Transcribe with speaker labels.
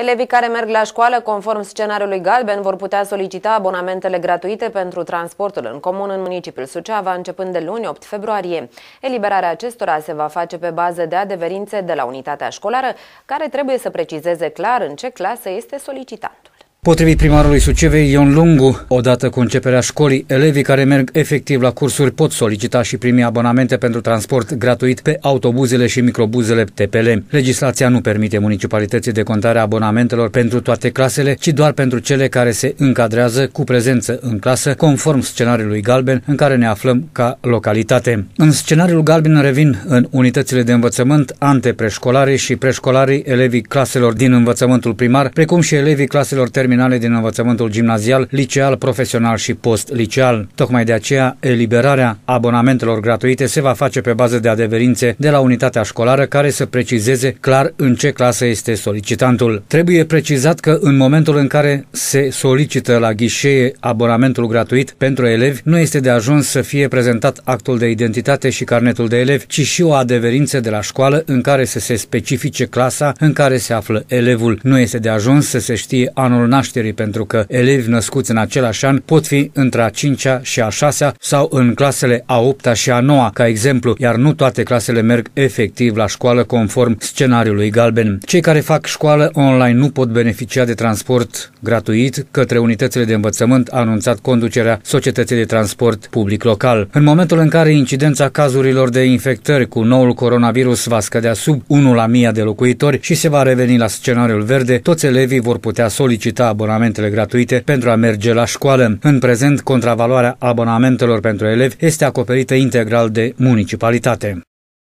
Speaker 1: Elevii care merg la școală conform scenariului galben vor putea solicita abonamentele gratuite pentru transportul în comun în municipiul Suceava începând de luni 8 februarie. Eliberarea acestora se va face pe bază de adeverințe de la unitatea școlară, care trebuie să precizeze clar în ce clasă este solicitantul.
Speaker 2: Potrivit primarului Sucevei, Ion Lungu, odată cu începerea școlii, elevii care merg efectiv la cursuri pot solicita și primi abonamente pentru transport gratuit pe autobuzele și microbuzele TPL. Legislația nu permite municipalității de contare abonamentelor pentru toate clasele, ci doar pentru cele care se încadrează cu prezență în clasă, conform scenariului galben în care ne aflăm ca localitate. În scenariul galben revin în unitățile de învățământ preșcolare și preșcolarii elevii claselor din învățământul primar, precum și elevii claselor termin terminale din învățământul gimnazial, liceal, profesional și post-liceal. Tocmai de aceea, eliberarea abonamentelor gratuite se va face pe bază de adeverințe de la unitatea școlară care să precizeze clar în ce clasă este solicitantul. Trebuie precizat că în momentul în care se solicită la ghișee abonamentul gratuit pentru elevi, nu este de ajuns să fie prezentat actul de identitate și carnetul de elevi, ci și o adeverință de la școală în care să se specifice clasa în care se află elevul. Nu este de ajuns să se știe anul nașterii, pentru că elevi născuți în același an pot fi între a 5-a și a 6-a sau în clasele a 8-a și a 9-a, ca exemplu, iar nu toate clasele merg efectiv la școală conform scenariului galben. Cei care fac școală online nu pot beneficia de transport gratuit către unitățile de învățământ, a anunțat conducerea Societății de Transport Public Local. În momentul în care incidența cazurilor de infectări cu noul coronavirus va scădea sub 1 la 1000 de locuitori și se va reveni la scenariul verde, toți elevii vor putea solicita abonamentele gratuite pentru a merge la școală. În prezent, contravaloarea abonamentelor pentru elevi este acoperită integral de municipalitate.